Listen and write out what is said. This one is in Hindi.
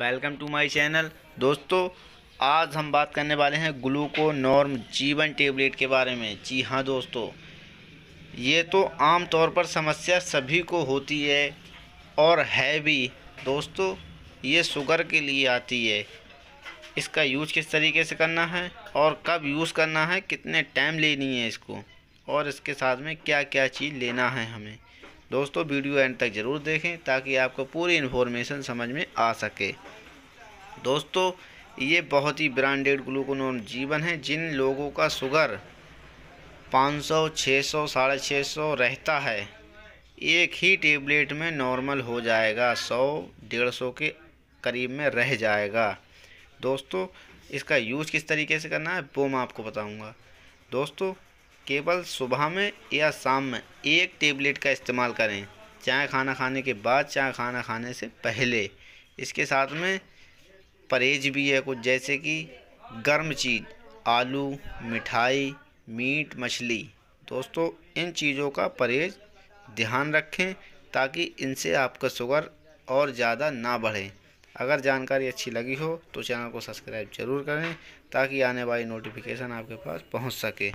वेलकम टू माय चैनल दोस्तों आज हम बात करने वाले हैं ग्लूको नॉर्म जीवन टेबलेट के बारे में जी हाँ दोस्तों ये तो आम तौर पर समस्या सभी को होती है और है भी दोस्तों ये शुगर के लिए आती है इसका यूज़ किस तरीके से करना है और कब यूज़ करना है कितने टाइम लेनी है इसको और इसके साथ में क्या क्या चीज़ लेना है हमें दोस्तों वीडियो एंड तक ज़रूर देखें ताकि आपको पूरी इन्फॉर्मेशन समझ में आ सके दोस्तों ये बहुत ही ब्रांडेड ग्लूकोनोन जीवन है जिन लोगों का शुगर 500, 600, साढ़े छः रहता है एक ही टेबलेट में नॉर्मल हो जाएगा 100, 150 के करीब में रह जाएगा दोस्तों इसका यूज़ किस तरीके से करना है वो मैं आपको बताऊंगा दोस्तों केवल सुबह में या शाम में एक टेबलेट का इस्तेमाल करें चाय खाना खाने के बाद चाय खाना खाने से पहले इसके साथ में परहेज भी है कुछ जैसे कि गर्म चीज़ आलू मिठाई मीट मछली दोस्तों इन चीज़ों का परहेज ध्यान रखें ताकि इनसे आपका शुगर और ज़्यादा ना बढ़े अगर जानकारी अच्छी लगी हो तो चैनल को सब्सक्राइब ज़रूर करें ताकि आने वाली नोटिफिकेशन आपके पास पहुंच सके